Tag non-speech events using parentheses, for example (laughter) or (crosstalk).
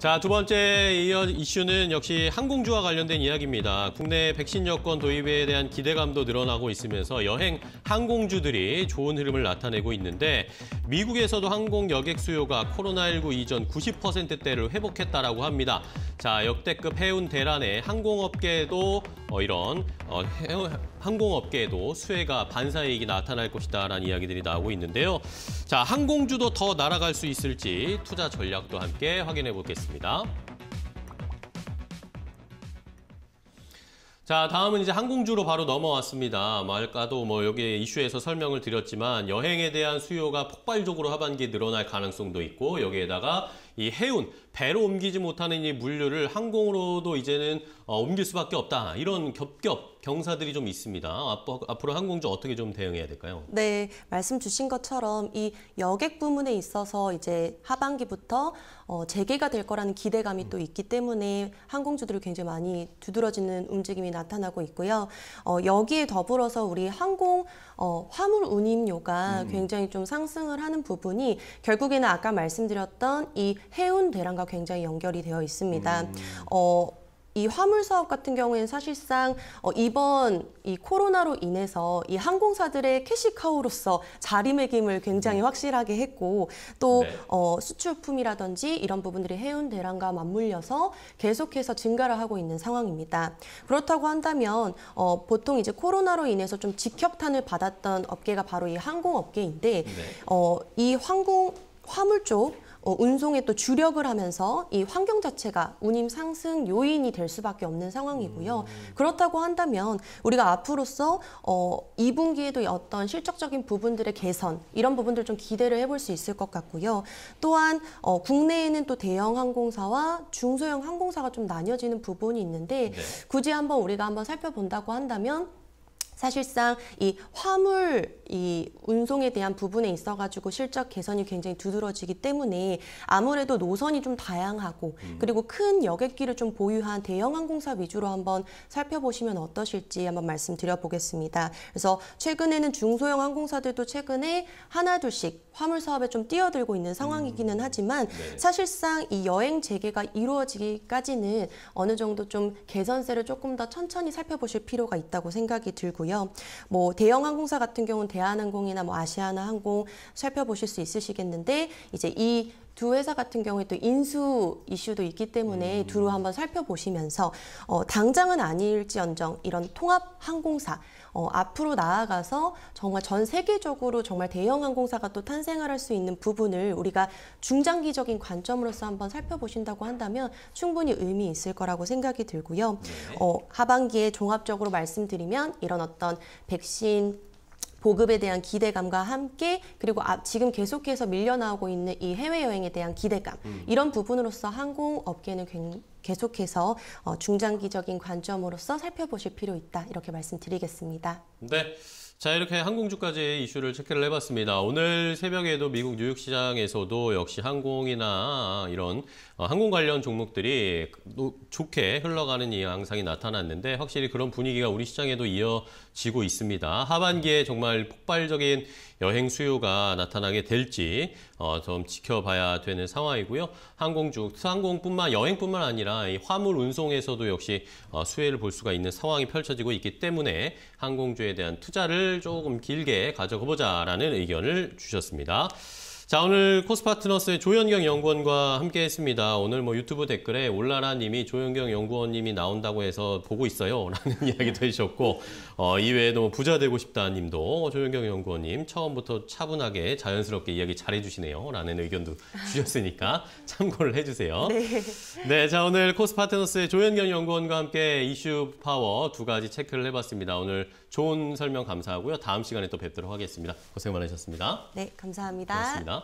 자, 두 번째 이슈는 역시 항공주와 관련된 이야기입니다. 국내 백신 여권 도입에 대한 기대감도 늘어나고 있으면서 여행 항공주들이 좋은 흐름을 나타내고 있는데 미국에서도 항공 여객 수요가 코로나19 이전 90%대를 회복했다라고 합니다. 자, 역대급 해운 대란에 항공업계도 어, 이런 어, 해운, 항공업계에도 수혜가 반사이익이 나타날 것이다라는 이야기들이 나오고 있는데요. 자, 항공주도 더 날아갈 수 있을지 투자 전략도 함께 확인해 보겠습니다. 자, 다음은 이제 항공주로 바로 넘어왔습니다. 말까도뭐 여기 이슈에서 설명을 드렸지만 여행에 대한 수요가 폭발적으로 하반기에 늘어날 가능성도 있고 여기에다가 이 해운 배로 옮기지 못하는 이 물류를 항공으로도 이제는 어, 옮길 수밖에 없다 이런 겹겹 경사들이 좀 있습니다. 앞으로, 앞으로 항공주 어떻게 좀 대응해야 될까요? 네 말씀 주신 것처럼 이 여객 부문에 있어서 이제 하반기부터 어, 재개가 될 거라는 기대감이 음. 또 있기 때문에 항공주들이 굉장히 많이 두드러지는 움직임이 나타나고 있고요. 어, 여기에 더불어서 우리 항공 어, 화물 운임료가 음. 굉장히 좀 상승을 하는 부분이 결국에는 아까 말씀드렸던 이 해운 대란과 굉장히 연결이 되어 있습니다. 음. 어, 이 화물 사업 같은 경우에는 사실상 어, 이번 이 코로나로 인해서 이 항공사들의 캐시카우로서 자리매김을 굉장히 네. 확실하게 했고 또 네. 어, 수출품이라든지 이런 부분들이 해운 대란과 맞물려서 계속해서 증가를 하고 있는 상황입니다. 그렇다고 한다면 어, 보통 이제 코로나로 인해서 좀 직격탄을 받았던 업계가 바로 이 항공업계인데 네. 어, 이 항공 화물 쪽 어, 운송에 또 주력을 하면서 이 환경 자체가 운임 상승 요인이 될 수밖에 없는 상황이고요. 음. 그렇다고 한다면 우리가 앞으로서 어, 2분기에도 어떤 실적적인 부분들의 개선 이런 부분들 좀 기대를 해볼 수 있을 것 같고요. 또한 어, 국내에는 또 대형 항공사와 중소형 항공사가 좀 나뉘어지는 부분이 있는데 네. 굳이 한번 우리가 한번 살펴본다고 한다면 사실상 이 화물 이 운송에 대한 부분에 있어 가지고 실적 개선이 굉장히 두드러지기 때문에 아무래도 노선이 좀 다양하고 음. 그리고 큰 여객기를 좀 보유한 대형 항공사 위주로 한번 살펴보시면 어떠실지 한번 말씀드려 보겠습니다. 그래서 최근에는 중소형 항공사들도 최근에 하나 둘씩 화물 사업에 좀 뛰어들고 있는 상황이기는 음. 하지만 네. 사실상 이 여행 재개가 이루어지기까지는 어느 정도 좀 개선세를 조금 더 천천히 살펴보실 필요가 있다고 생각이 들고요. 있고요. 뭐 대형 항공사 같은 경우는 대한항공이나 뭐 아시아나항공 살펴보실 수 있으시겠는데 이제 이두 회사 같은 경우에 또 인수 이슈도 있기 때문에 음. 두루 한번 살펴보시면서 어, 당장은 아닐지언정 이런 통합 항공사 어, 앞으로 나아가서 정말 전 세계적으로 정말 대형 항공사가 또 탄생할 수 있는 부분을 우리가 중장기적인 관점으로서 한번 살펴보신다고 한다면 충분히 의미 있을 거라고 생각이 들고요. 네. 어, 하반기에 종합적으로 말씀드리면 이런 어떤 백신 보급에 대한 기대감과 함께 그리고 앞, 지금 계속해서 밀려나오고 있는 이 해외여행에 대한 기대감 음. 이런 부분으로서 항공업계는 굉장히 계속해서 어, 중장기적인 관점으로서 살펴보실 필요 있다 이렇게 말씀드리겠습니다. 네. 자 이렇게 항공주까지 이슈를 체크를 해봤습니다. 오늘 새벽에도 미국 뉴욕 시장에서도 역시 항공이나 이런 어, 항공 관련 종목들이 그, 좋게 흘러가는 이 양상이 나타났는데 확실히 그런 분위기가 우리 시장에도 이어지고 있습니다. 하반기에 정말 폭발적인 여행 수요가 나타나게 될지 어, 좀 지켜봐야 되는 상황이고요. 항공주, 항공뿐만 여행뿐만 아니라 화물 운송에서도 역시 어, 수혜를 볼 수가 있는 상황이 펼쳐지고 있기 때문에 항공주에 대한 투자를 조금 길게 가져가 보자라는 의견을 주셨습니다. 자, 오늘 코스파트너스의 조현경 연구원과 함께 했습니다. 오늘 뭐 유튜브 댓글에 올라라 님이 조현경 연구원님이 나온다고 해서 보고 있어요. (laughs) 라는 이야기도 해주셨고, 어, 이외에도 뭐 부자 되고 싶다 님도 조현경 연구원님 처음부터 차분하게 자연스럽게 이야기 잘해주시네요. 라는 의견도 (laughs) 주셨으니까 참고를 해주세요. 네. 네. 자, 오늘 코스파트너스의 조현경 연구원과 함께 이슈 파워 두 가지 체크를 해봤습니다. 오늘 좋은 설명 감사하고요. 다음 시간에 또 뵙도록 하겠습니다. 고생 많으셨습니다. 네, 감사합니다 고맙습니다.